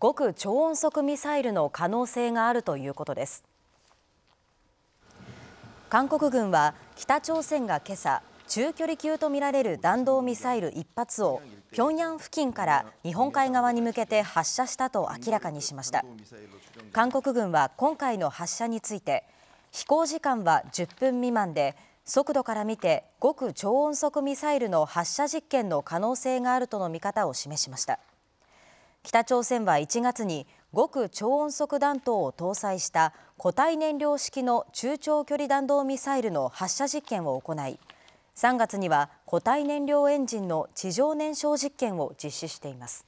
極超音速ミサイルの可能性があるということです韓国軍は北朝鮮が今朝中距離級とみられる弾道ミサイル1発を平壌付近から日本海側に向けて発射したと明らかにしました韓国軍は今回の発射について飛行時間は10分未満で速度から見て極超音速ミサイルの発射実験の可能性があるとの見方を示しました北朝鮮は1月に極超音速弾頭を搭載した固体燃料式の中長距離弾道ミサイルの発射実験を行い3月には固体燃料エンジンの地上燃焼実験を実施しています。